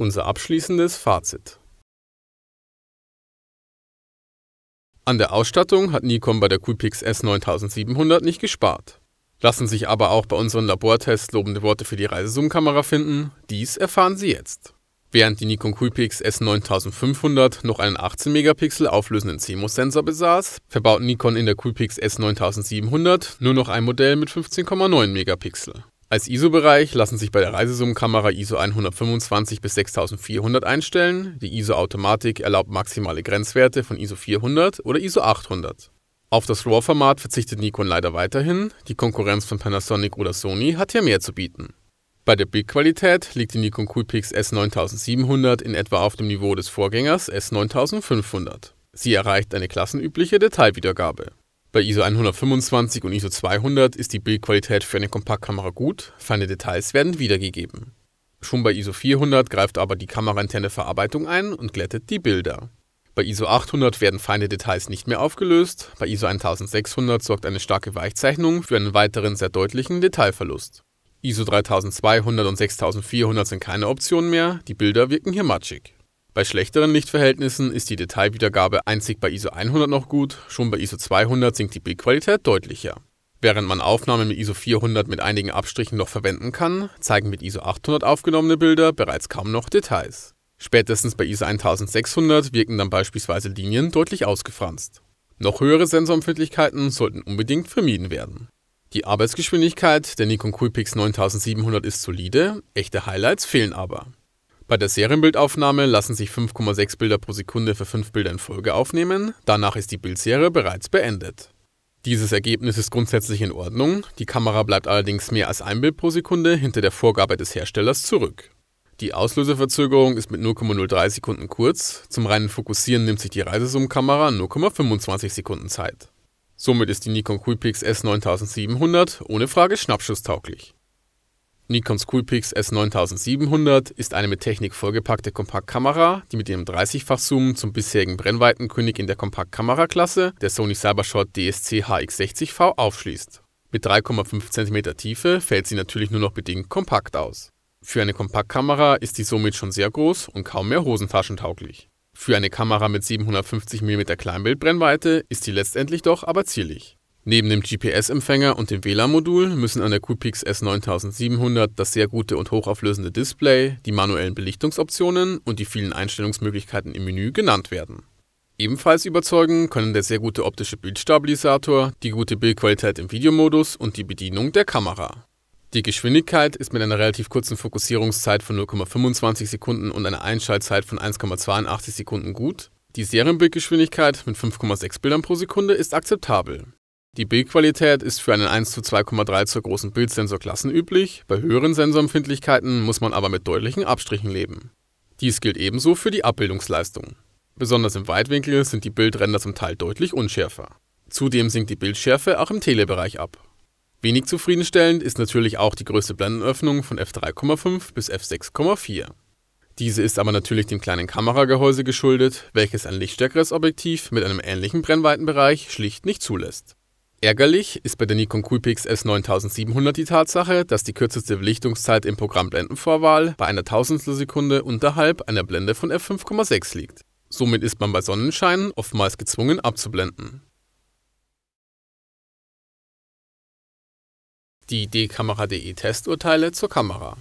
Unser abschließendes Fazit: An der Ausstattung hat Nikon bei der Coolpix S9700 nicht gespart. Lassen sich aber auch bei unseren Labortests lobende Worte für die reisezoom finden? Dies erfahren Sie jetzt. Während die Nikon Coolpix S9500 noch einen 18-Megapixel auflösenden CMOS-Sensor besaß, verbaut Nikon in der Coolpix S9700 nur noch ein Modell mit 15,9 Megapixel als ISO-Bereich lassen sich bei der Reisesummenkamera ISO 125 bis 6400 einstellen, die ISO-Automatik erlaubt maximale Grenzwerte von ISO 400 oder ISO 800. Auf das RAW-Format verzichtet Nikon leider weiterhin, die Konkurrenz von Panasonic oder Sony hat hier mehr zu bieten. Bei der Bildqualität liegt die Nikon Coolpix S9700 in etwa auf dem Niveau des Vorgängers S9500. Sie erreicht eine klassenübliche Detailwiedergabe. Bei ISO 125 und ISO 200 ist die Bildqualität für eine Kompaktkamera gut, feine Details werden wiedergegeben. Schon bei ISO 400 greift aber die kamerainterne Verarbeitung ein und glättet die Bilder. Bei ISO 800 werden feine Details nicht mehr aufgelöst, bei ISO 1600 sorgt eine starke Weichzeichnung für einen weiteren sehr deutlichen Detailverlust. ISO 3200 und 6400 sind keine Option mehr, die Bilder wirken hier matschig. Bei schlechteren Lichtverhältnissen ist die Detailwiedergabe einzig bei ISO 100 noch gut, schon bei ISO 200 sinkt die Bildqualität deutlicher. Während man Aufnahmen mit ISO 400 mit einigen Abstrichen noch verwenden kann, zeigen mit ISO 800 aufgenommene Bilder bereits kaum noch Details. Spätestens bei ISO 1600 wirken dann beispielsweise Linien deutlich ausgefranst. Noch höhere Sensorempfindlichkeiten sollten unbedingt vermieden werden. Die Arbeitsgeschwindigkeit der Nikon Coolpix 9700 ist solide, echte Highlights fehlen aber. Bei der Serienbildaufnahme lassen sich 5,6 Bilder pro Sekunde für 5 Bilder in Folge aufnehmen, danach ist die Bildserie bereits beendet. Dieses Ergebnis ist grundsätzlich in Ordnung, die Kamera bleibt allerdings mehr als ein Bild pro Sekunde hinter der Vorgabe des Herstellers zurück. Die Auslöseverzögerung ist mit 0,03 Sekunden kurz, zum reinen Fokussieren nimmt sich die Reisezoom-Kamera 0,25 Sekunden Zeit. Somit ist die Nikon Coolpix S9700 ohne Frage schnappschusstauglich. Nikons Coolpix S9700 ist eine mit Technik vollgepackte Kompaktkamera, die mit ihrem 30-fach Zoom zum bisherigen Brennweitenkönig in der Kompaktkamera-Klasse, der Sony Cybershot DSC HX60V, aufschließt. Mit 3,5 cm Tiefe fällt sie natürlich nur noch bedingt kompakt aus. Für eine Kompaktkamera ist sie somit schon sehr groß und kaum mehr hosentaschentauglich. Für eine Kamera mit 750 mm Kleinbildbrennweite ist sie letztendlich doch aber zierlich. Neben dem GPS-Empfänger und dem WLAN-Modul müssen an der Coolpix S9700 das sehr gute und hochauflösende Display, die manuellen Belichtungsoptionen und die vielen Einstellungsmöglichkeiten im Menü genannt werden. Ebenfalls überzeugen können der sehr gute optische Bildstabilisator, die gute Bildqualität im Videomodus und die Bedienung der Kamera. Die Geschwindigkeit ist mit einer relativ kurzen Fokussierungszeit von 0,25 Sekunden und einer Einschaltzeit von 1,82 Sekunden gut. Die Serienbildgeschwindigkeit mit 5,6 Bildern pro Sekunde ist akzeptabel die Bildqualität ist für einen 1 zu 2,3 zu großen Bildsensor klassenüblich, bei höheren Sensorempfindlichkeiten muss man aber mit deutlichen Abstrichen leben. Dies gilt ebenso für die Abbildungsleistung. Besonders im Weitwinkel sind die Bildränder zum Teil deutlich unschärfer. Zudem sinkt die Bildschärfe auch im Telebereich ab. Wenig zufriedenstellend ist natürlich auch die größte Blendenöffnung von f3,5 bis f6,4. Diese ist aber natürlich dem kleinen Kameragehäuse geschuldet, welches ein lichtstärkeres Objektiv mit einem ähnlichen Brennweitenbereich schlicht nicht zulässt Ärgerlich ist bei der Nikon Coolpix S9700 die Tatsache, dass die kürzeste Belichtungszeit im Programm Blendenvorwahl bei einer Tausendstelsekunde unterhalb einer Blende von f5,6 liegt. Somit ist man bei Sonnenschein oftmals gezwungen abzublenden. Die D-Kamera.de Testurteile zur Kamera